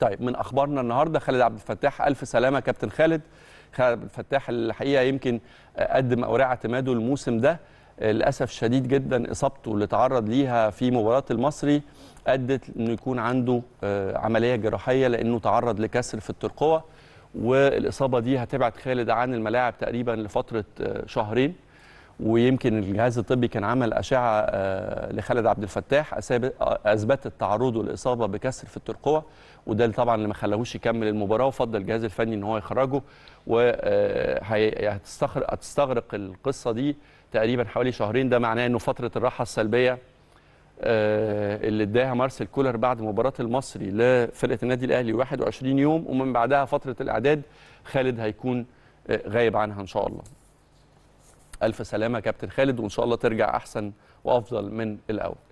طيب من اخبارنا النهارده خالد عبد الفتاح الف سلامه كابتن خالد خالد عبد الفتاح الحقيقه يمكن قدم اوراق اعتماده الموسم ده للاسف شديد جدا اصابته اللي تعرض ليها في مباراه المصري ادت انه يكون عنده آه، عمليه جراحيه لانه تعرض لكسر في الترقوه والاصابه دي هتبعد خالد عن الملاعب تقريبا لفتره آه، شهرين ويمكن الجهاز الطبي كان عمل اشعه آه، لخالد عبد الفتاح اثبتت تعرضه لاصابه بكسر في الترقوه وده اللي طبعا اللي ما خلاهوش يكمل المباراه وفضل الجهاز الفني ان هو يخرجه وهتستغرق آه، القصه دي تقريبا حوالي شهرين ده معناه انه فتره الراحه السلبيه آه، اللي اداها مارسيل كولر بعد مباراه المصري لفرقه النادي الاهلي 21 يوم ومن بعدها فتره الاعداد خالد هيكون غايب عنها ان شاء الله الف سلامه كابتن خالد وان شاء الله ترجع احسن وافضل من الاول